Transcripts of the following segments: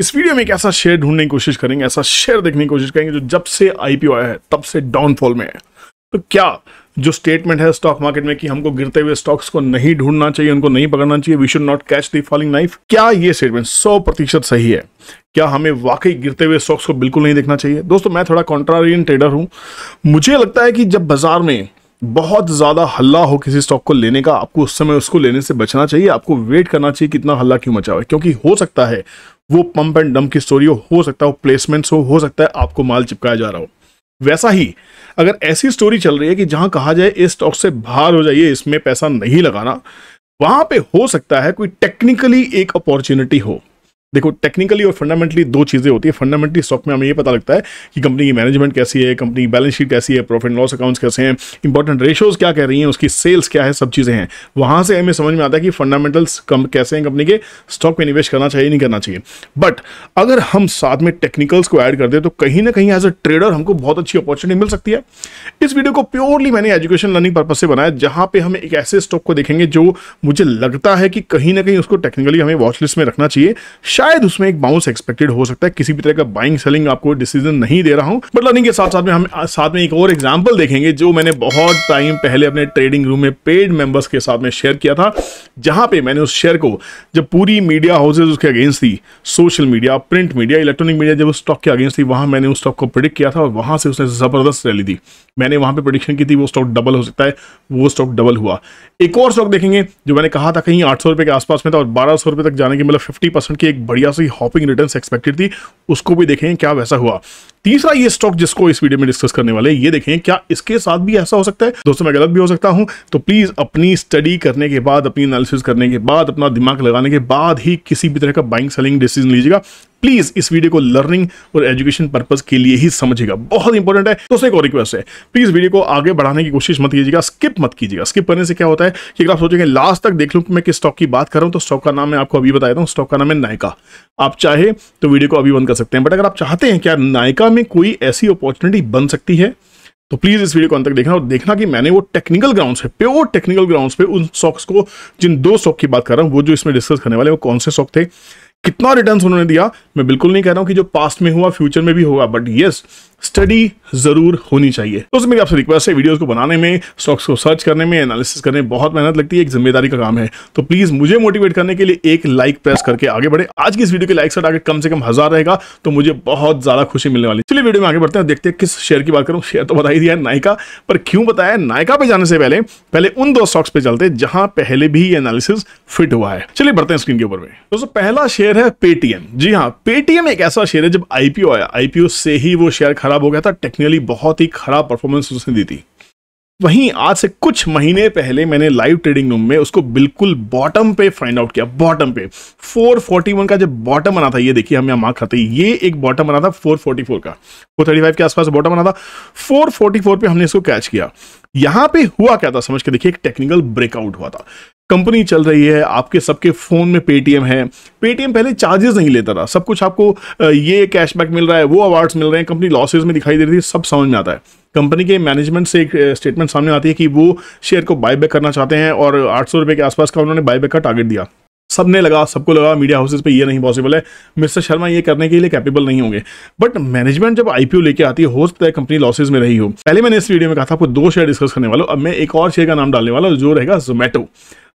इस वीडियो में एक ऐसा शेयर ढूंढने की कोशिश करेंगे ऐसा शेयर देखने की कोशिश करेंगे जो जब से आईपीओ आया है तब से डाउनफॉल में है तो क्या जो स्टेटमेंट है स्टॉक मार्केट में कि हमको गिरते हुए स्टॉक्स को नहीं ढूंढना चाहिए उनको नहीं पकड़ना चाहिए we should not catch the falling knife क्या ये स्टेटमेंट सौ प्रतिशत सही है क्या हमें वाकई गिरते हुए स्टॉक्स को बिल्कुल नहीं देखना चाहिए दोस्तों मैं थोड़ा कॉन्ट्रारियन ट्रेडर हूं मुझे लगता है कि जब बाजार में बहुत ज़्यादा हल्ला हो किसी स्टॉक को लेने का आपको उस समय उसको लेने से बचना चाहिए आपको वेट करना चाहिए कितना हल्ला क्यों मचा हुआ है क्योंकि हो सकता है वो पंप एंड डम की स्टोरी हो, हो सकता हो प्लेसमेंट्स हो हो सकता है आपको माल चिपकाया जा रहा हो वैसा ही अगर ऐसी स्टोरी चल रही है कि जहां कहा जाए इस स्टॉक से बाहर हो जाइए इसमें पैसा नहीं लगाना वहां पे हो सकता है कोई टेक्निकली एक अपॉर्चुनिटी हो देखो टेक्निकली और फंडामेंटली दो चीज़ें होती है फंडामेंटली स्टॉक में हमें ये पता लगता है कि कंपनी की मैनेजमेंट कैसी है कंपनी की बैलेंस शीट कैसी है प्रॉफिट लॉस अकाउंट्स कैसे हैं इंपॉर्टेंट रेशोज क्या कह रही हैं उसकी सेल्स क्या है सब चीज़ें हैं वहां से हमें समझ में आता है कि फंडामेंटल्स कम कैसे हैं कंपनी के स्टॉक में निवेश करना चाहिए नहीं करना चाहिए बट अगर हम साथ में टेक्निकल्स को ऐड कर दें तो कहीं ना कहीं एज अ ट्रेडर हमको बहुत अच्छी अपॉर्चुनिटी मिल सकती है इस वीडियो को प्योरली मैंने एजुकेशन लर्निंग पर्पज से बनाया जहां पर हम एक ऐसे स्टॉक को देखेंगे जो मुझे लगता है कि कहीं ना कहीं उसको टेक्निकली हमें वॉचलिस्ट में रखना चाहिए शायद उसमें एक बाउंस एक्सपेक्टेड हो सकता है किसी भी तरह का बाइंग सेलिंग आपको डिसीजन नहीं दे रहा हूं बट लर्निंग के साथ साथ में हम साथ में एक और एग्जाम्पल देखेंगे जो मैंने बहुत टाइम पहले अपने ट्रेडिंग रूम में पेड मेंबर्स के साथ में शेयर किया था जहां पे मैंने उस शेयर को जब पूरी मीडिया हाउसेज उसके अगेंस्ट थी social media print media electronic media जब उस स्टॉक के अगेंस्ट थी वहां मैंने उस स्टॉक को प्रिडिक्ट किया था और वहां से उसने जबरदस्त रैली दी मैंने वहां पर प्रोडिक्शन की थी वो स्टॉक डबल हो सकता है वो स्टॉक डबल हुआ एक और स्टॉक देखेंगे जो मैंने कहा था कहीं आठ सौ के आसपास में था और बारह सौ तक जाने की मतलब फिफ्टी की एक बढ़िया सी हॉपिंग रिटर्न एक्सपेक्टेड थी उसको भी देखें क्या वैसा हुआ तीसरा ये स्टॉक जिसको इस वीडियो में डिस्कस करने वाले ये देखें क्या इसके साथ भी ऐसा हो सकता है दोस्तों मैं गलत भी हो सकता हूं तो प्लीज अपनी स्टडी करने के बाद अपनी एनालिसिस करने के बाद अपना दिमाग लगाने के बाद ही किसी भी तरह का बाइंग सेलिंग डिसीजन लीजिएगा प्लीज इस वीडियो को लर्निंग और एजुकेशन पर्पज के लिए ही समझेगा बहुत इंपॉर्टेंट है दोस्तों एक और रिक्वेस्ट है प्लीज वीडियो को आगे बढ़ाने की कोशिश मत कीजिएगा स्किप मत कीजिएगा स्किप करने से क्या होता है कि अगर आप सोचेंगे लास्ट तक देख लूँ कि मैं किस स्टॉक की बात कर रहा हूँ तो स्टॉक का नाम मैं आपको अभी बताया हूँ स्टॉक का नाम है नायका आप चाहे तो वीडियो को अभी बंद कर सकते हैं बट अगर आप चाहते हैं क्या नायका में कोई ऐसी अपॉर्चुनिटी बन सकती है तो प्लीज़ इस वीडियो को अंत तक देखना और देखना कि मैंने वो टेक्निकल ग्राउंड्स पे प्योर टेक्निकल ग्राउंड्स पे उन स्टॉक्स को जिन दो स्टॉक की बात कर रहा हूँ वो जो इसमें डिस्कस करने वाले वो कौन से स्टॉक थे कितना रिटर्न उन्होंने दिया मैं बिल्कुल नहीं कह रहा हूं कि जो पास्ट में हुआ फ्यूचर में भी होगा बट येस स्टडी जरूर होनी चाहिए तो मेरी आपसे रिक्वेस्ट है वीडियोस को बनाने में स्टॉक्स को सर्च करने में एनालिसिस करने में बहुत मेहनत लगती है एक जिम्मेदारी का काम है तो प्लीज मुझे मोटिवेट करने के लिए एक लाइक प्रेस करके आगे बढ़े आज की इस वीडियो के लाइक का टारगेट कम से कम हजार रहेगा तो मुझे बहुत ज्यादा खुशी मिलने वाली चलिए वीडियो में आगे बढ़ते हैं देखते हैं किस शेयर की बात करूं शेयर तो बता ही दिया है नायका पर क्यों बताया नायका पे जाने से पहले पहले उन दो स्टॉक्स पे चलते जहां पहले भी एनालिसिस फिट हुआ है चलिए बढ़ते हैं स्क्रीन के ऊपर में दोस्तों पहला शेयर है पेटीएम जी हाँ पेटीएम एक ऐसा शेयर है जब आईपीओ आया आईपीओ से ही वो शेयर खराब खराब हो गया था टेक्निकली बहुत ही खराब परफॉर्मेंस उसने दी थी वहीं आज से कुछ महीने पहले मैंने लाइव ट्रेडिंग रूम में उसको बिल्कुल बॉटम पे फाइंड आउट किया बॉटम पे 441 का जब बॉटम बना था ये देखिए हम यहाँ मार्क खाते ये एक बॉटम बना था 444 का 435 के आसपास बॉटम बना था 444 पे हमने इसको कैच किया यहाँ पे हुआ क्या था समझ के देखिए एक टेक्निकल ब्रेकआउट हुआ था कंपनी चल रही है आपके सबके फ़ोन में पेटीएम है पेटीएम पहले चार्जेस नहीं लेता था सब कुछ आपको ये कैशबैक मिल रहा है वो अवार्ड्स मिल रहे हैं कंपनी लॉसेज में दिखाई दे रही थी सब समझ में आता है कंपनी के मैनेजमेंट से एक स्टेटमेंट सामने आती है कि वो शेयर को बाय करना चाहते हैं और आठ सौ के आसपास का उन्होंने बाय का टारगेट दिया सबने लगा सबको लगा मीडिया हाउसेज पे ये नहीं पॉसिबल है मिस्टर शर्मा ये करने के लिए कैपेबल नहीं होंगे बट मैनेजमेंट जब आईपीओ लेके आती है हो सकता है कंपनी लॉसेज में रही हो पहले मैंने इस वीडियो में कहा था आपको दो शेयर डिस्कस करने वालों अब मैं एक और शेयर का नाम डालने वाला जो रहेगा जोमेटो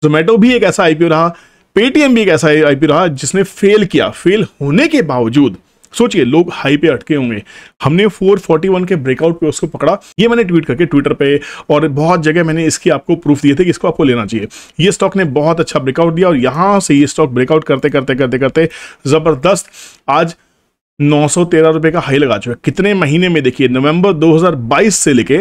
जोमेटो भी एक ऐसा आईपीओ रहा पेटीएम भी एक ऐसा आईपीओ रहा जिसने फेल किया फेल होने के बावजूद सोचिए लोग हाई पे अटके होंगे हमने 441 के ब्रेकआउट पे उसको पकड़ा ये मैंने ट्वीट करके ट्विटर पे और बहुत जगह मैंने इसकी आपको प्रूफ दिए थे कि इसको आपको लेना चाहिए ये स्टॉक ने बहुत अच्छा ब्रेकआउट दिया और यहाँ से ये स्टॉक ब्रेकआउट करते करते करते करते ज़बरदस्त आज नौ सौ तेरह का हाई लगा चुका है कितने महीने में देखिए नवंबर 2022 से लेके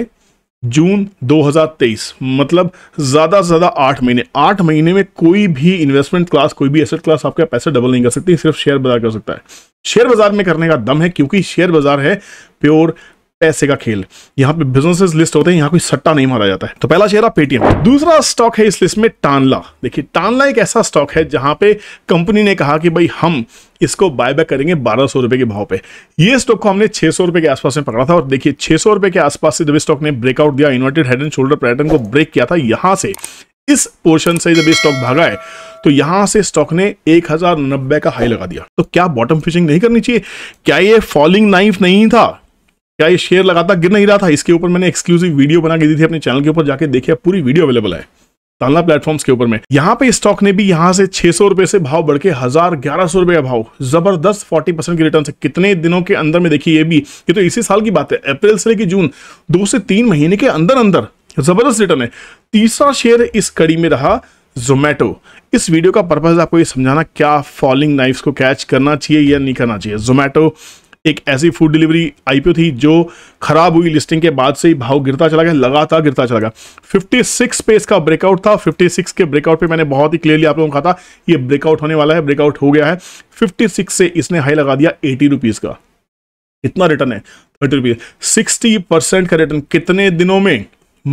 जून 2023 मतलब ज़्यादा से ज़्यादा आठ महीने आठ महीने में कोई भी इन्वेस्टमेंट क्लास कोई भी एसेट क्लास आपका पैसा डबल नहीं कर सकती सिर्फ शेयर बाजार कर सकता है शेयर बाजार में करने का दम है क्योंकि शेयर बाजार है प्योर पैसे का खेल यहाँ पे बिजनेसेस लिस्ट होते हैं यहाँ कोई सट्टा नहीं मारा जाता है तो पहला शेयर पेटीएम दूसरा स्टॉक है इस लिस्ट में टानला देखिए टानला एक ऐसा स्टॉक है जहां पे कंपनी ने कहा कि भाई हम इसको बाय बैक करेंगे बारह सौ रुपए के भाव पे ये स्टॉक को हमने छह सौ रुपए के आसपास में पकड़ा था और देखिए छह सौ रुपए के आसपास से जब स्टॉक ने ब्रेकआउट दिया inverted head and shoulder pattern को ब्रेक किया था यहां से इस पोर्शन से जब स्टॉक भागा है तो यहां से स्टॉक ने एक हजार नब्बे का हाई लगा दिया तो क्या बॉटम फिशिंग नहीं करनी चाहिए क्या ये फॉलिंग नाइफ नहीं था क्या ये शेयर लगातार गिर नहीं रहा था इसके ऊपर मैंने एक्सक्लूसिव वीडियो बना के दी थी अपने चैनल के ऊपर जाके देखिए पूरी वीडियो अवेलेबल है ताला प्लेटफॉर्म्स के ऊपर में यहाँ पे स्टॉक ने भी यहाँ से छह सौ रुपए से भाव बढ़ के हजार ग्यारह सौ रुपए का भाव जबरदस्त फोर्टी परसेंट के रिटर्न से कितने दिनों के अंदर में देखिए ये भी ये तो इसी साल की बात है अप्रैल से लेकर जून दो से तीन महीने के अंदर अंदर जबरदस्त रिटर्न है तीसरा शेयर इस कड़ी में रहा जोमेटो इस वीडियो का पर्पज आपको ये समझाना क्या फॉलिंग नाइफ्स को कैच करना चाहिए या नहीं करना चाहिए जोमेटो एक ऐसी फूड डिलीवरी आईपीओ थी जो खराब हुई लिस्टिंग के बाद से ही भाव गिरता चला गया लगातार गिरता चला गया 56 पे इसका ब्रेकआउट था 56 के ब्रेकआउट पे मैंने बहुत ही क्लियरली आप लोगों को कहा था ये ब्रेकआउट होने वाला है ब्रेकआउट हो गया है 56 से इसने हाई लगा दिया एटी रुपीज़ का इतना रिटर्न है थर्टी रुपीज सिक्सटी परसेंट का रिटर्न कितने दिनों में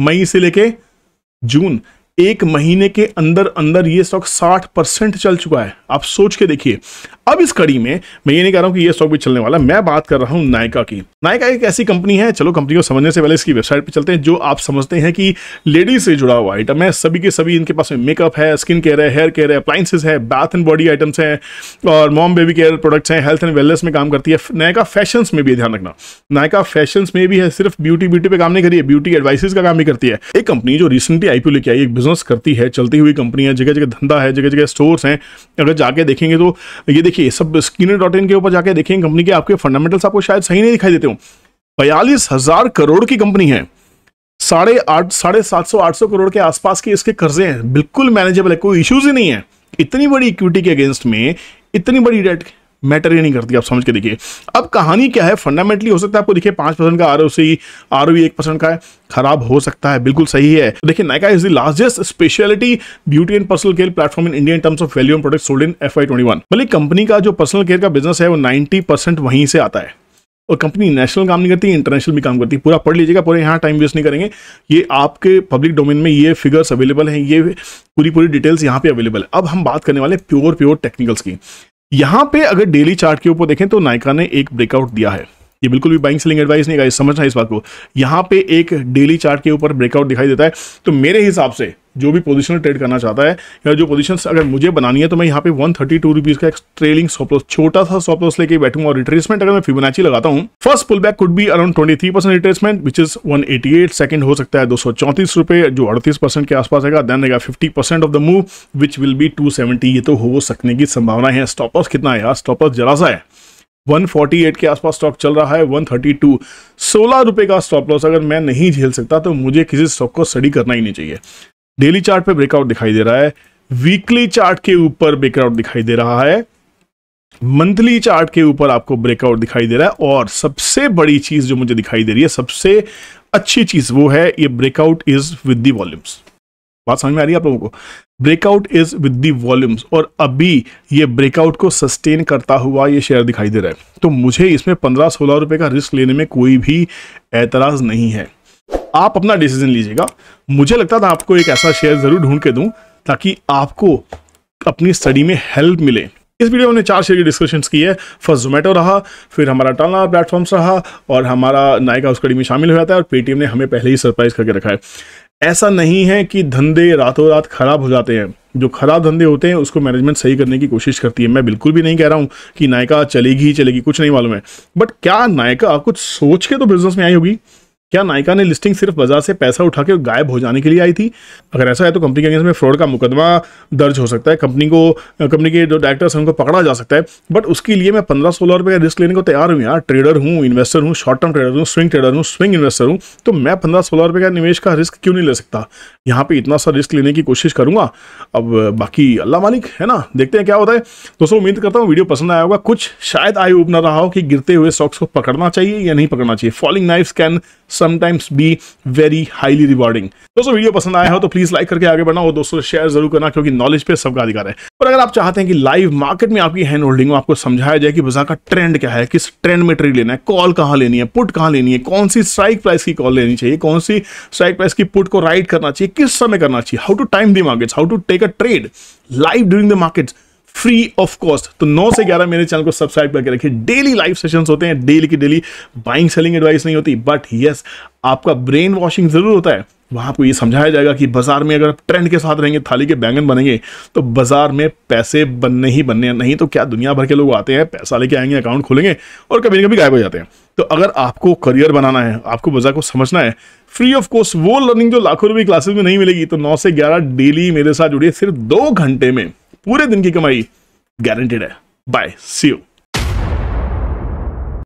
मई से लेके जून एक महीने के अंदर अंदर ये स्टॉक 60 परसेंट चल चुका है आप सोच के देखिए अब इस कड़ी में मैं ये नहीं कह रहा हूं कि ये स्टॉक भी चलने वाला मैं बात कर रहा हूं नायका की नायका एक ऐसी कंपनी है चलो कंपनी को समझने से पहले इसकी वेबसाइट पर चलते हैं जो आप समझते हैं कि लेडीज से जुड़ा हुआ आइटम है सभी के सभी इनके पास में मेकअप है स्किन केयर है हेयर केयर है अप्लाइंसेज है बाथ एंड बॉडी आइटम्स हैं और मॉम बेबी केयर प्रोडक्ट्स हैं हेल्थ एंड वेलनेस में काम करती है नायका फैशन में भी ध्यान रखना नायका फैशन में भी है सिर्फ ब्यूटी ब्यूटी पे काम नहीं करी है ब्यूटी एडवाइसिस का काम भी करती है एक कंपनी जो रिसेंटली आईपीओ लेके आई एक बिजनेस करती है चलती हुई है जगह जगह धंधा है जगह जगह स्टोर्स हैं अगर जाके देखेंगे तो ये देखिए सब स्क्रीन डॉट इन के ऊपर जाके देखेंगे कंपनी के आपके फंडामेंटल्स आपको शायद सही नहीं दिखाई देते हो बयालीस हजार करोड़ की कंपनी है साढ़े आठ साढ़े सात सौ आठ सौ करोड़ के आसपास के इसके कर्जे हैं बिल्कुल मैनेजेबल है कोई इश्यूज ही नहीं है इतनी बड़ी इक्विटी के अगेंस्ट में इतनी बड़ी डेट मैटर ही नहीं करती आप समझ के देखिए अब कहानी क्या है फंडामेंटली हो सकता है आपको देखिए पांच परसेंट का R O C R O एक परसेंट का है खराब हो सकता है बिल्कुल सही है तो देखिए Nykaa is the largest speciality beauty and personal care platform in India terms of value and product sold in F I twenty one भले कंपनी का जो पर्सनल केयर का बिजनेस है वो नाइन्टी परसेंट वहीं से आता है और कंपनी नेशनल काम नहीं करती इंटरनेशनल भी काम करती है पूरा पढ़ लीजिएगा पूरे यहाँ टाइम वेस्ट नहीं करेंगे ये आपके पब्लिक डोमेन में ये फिगर्स अवेलेबल हैं ये पूरी पूरी डिटेल्स यहाँ पे अवेलेबल है अब हम बात करने वाले प्योर प्योर टेक्निकल्स की यहां पे अगर डेली चार्ट के ऊपर देखें तो नायका ने एक ब्रेकआउट दिया है ये बिल्कुल भी बाइंग सेलिंग एडवाइस नहीं समझना इस बात को यहां पे एक डेली चार्ट के ऊपर ब्रेकआउट दिखाई देता है तो मेरे हिसाब से जो भी पोजिशन ट्रेड करना चाहता है या जो पोजिशन अगर मुझे बनानी है तो मैं यहाँ पे वन थर्टी टू रुपीज़ का एक ट्रेलिंग सॉपलॉस छोटा सा सॉपलॉस लेके बैठूंगा और रिट्रेसमेंट अगर मैं फिबोनाची लगाता हूँ फर्स्ट पुल बैक कुड भी around twenty three percent retracement which is one eighty eight second हो सकता है दो सौ चौंतीस रुपये जो अड़तीस परसेंट के आसपास आएगा देन रहेगा fifty percent of the move which will be two seventy ये तो हो सकने की संभावना है स्टॉपलॉस कितना है यार स्टॉपलॉस जरा सा है 148 के आसपास स्टॉक चल रहा है 132 सोलह रुपए का स्टॉप लॉस अगर मैं नहीं झेल सकता तो मुझे किसी स्टॉक को स्टडी करना ही नहीं चाहिए डेली चार्ट पे ब्रेकआउट दिखाई दे रहा है वीकली चार्ट के ऊपर ब्रेकआउट दिखाई दे रहा है मंथली चार्ट के ऊपर आपको ब्रेकआउट दिखाई दे रहा है और सबसे बड़ी चीज जो मुझे दिखाई दे रही है सबसे अच्छी चीज वो है ये breakout is with the volumes बात समझ में आ रही है आप लोगों को breakout is with the volumes और अभी ये ब्रेकआउट को सस्टेन करता हुआ ये शेयर दिखाई दे रहा है तो मुझे इसमें पंद्रह सोलह रुपए का रिस्क लेने में कोई भी एतराज नहीं है आप अपना डिसीजन लीजिएगा मुझे लगता था आपको एक ऐसा शेयर जरूर ढूंढ के दूं ताकि आपको अपनी स्टडी में हेल्प मिले इस वीडियो में चार शेयर की डिस्कशन की है फर्स्ट जोमेटो रहा फिर हमारा टाला प्लेटफॉर्म्स रहा और हमारा नायका उस कड़ी में शामिल हो जाता है और पेटीएम ने हमें पहले ही सरप्राइज करके रखा है ऐसा नहीं है कि धंधे रातों रात खराब हो जाते हैं जो खराब धंधे होते हैं उसको मैनेजमेंट सही करने की कोशिश करती है मैं बिल्कुल भी नहीं कह रहा हूँ कि नायका चलेगी ही चलेगी कुछ नहीं मालूम है बट क्या नायका कुछ सोच के तो बिजनेस में आई होगी क्या नायका ने लिस्टिंग सिर्फ बाजार से पैसा उठा के गायब हो जाने के लिए आई थी अगर ऐसा है तो कंपनी के अगेंस्ट में फ्रॉड का मुकदमा दर्ज हो सकता है कंपनी को कंपनी के जो डायरेक्टर्स हैं उनको पकड़ा जा सकता है बट उसके लिए मैं पंद्रह सोलह रुपये का रिस्क लेने को तैयार हूँ यार ट्रेडर हूँ इन्वेस्टर हूँ शॉर्ट टर्म ट्रेडर हूँ स्विंग ट्रेडर हूँ स्विंग इन्वेस्टर हूँ तो मैं पंद्रह सोलह रुपये का निवेश का रिस्क क्यों नहीं ले सकता यहाँ पर इतना सा रिस्क लेने की कोशिश करूँगा अब बाकी अल्लाह मालिक है ना देखते हैं क्या होता है दोस्तों उम्मीद करता हूँ वीडियो पसंद आया होगा कुछ शायद आई उपना रहा हो कि गिरते हुए स्टॉक्स को पकड़ना चाहिए या नहीं पकड़ना चाहिए falling knives can sometimes be very highly rewarding दोस्तों वीडियो पसंद आया हो तो प्लीज लाइक करके आगे बढ़ना और दोस्तों शेयर जरूर करना क्योंकि नॉलेज पे सबका अधिकार है और अगर आप चाहते हैं कि लाइव मार्केट में आपकी हैंड होल्डिंग हो आपको समझाया जाए कि बाजार का ट्रेंड क्या है किस ट्रेंड में ट्रेड लेना है कॉल कहाँ लेनी है पुट कहाँ लेनी है कौन सी स्ट्राइक प्राइस की कॉल लेनी चाहिए कौन सी स्ट्राइक प्राइस की पुट को राइट करना चाहिए किस समय करना चाहिए how to time the market how to take a trade live during the markets free of cost तो 9 से 11 मेरे चैनल को सब्सक्राइब करके रखिए डेली लाइव सेशंस होते हैं डेली की डेली बाइंग सेलिंग एडवाइस नहीं होती बट यस आपका ब्रेन वॉशिंग जरूर होता है वहाँ आपको ये समझाया जाएगा कि बाजार में अगर आप ट्रेंड के साथ रहेंगे थाली के बैंगन बनेंगे तो बाजार में पैसे बनने ही बनने नहीं तो क्या दुनिया भर के लोग आते हैं पैसा लेके आएंगे अकाउंट खोलेंगे और कभी ना कभी गायब हो जाते हैं तो अगर आपको करियर बनाना है आपको बाजार को समझना है फ्री ऑफ कोर्स वो लर्निंग जो लाखों रुपये क्लासेस में नहीं मिलेगी तो नौ से ग्यारह डेली मेरे साथ जुड़िए सिर्फ दो घंटे में पूरे दिन की कमाई गारंटेड है बाय सी यू